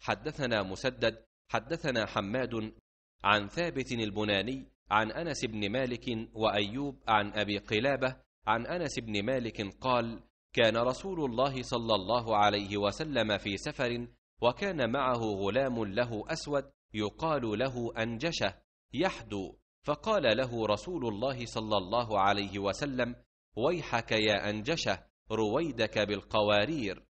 حدثنا مسدد حدثنا حماد عن ثابت البناني عن انس بن مالك وايوب عن ابي قلابه عن انس بن مالك قال كان رسول الله صلى الله عليه وسلم في سفر وكان معه غلام له اسود يقال له انجشه يحدو فقال له رسول الله صلى الله عليه وسلم ويحك يا انجشه رويدك بالقوارير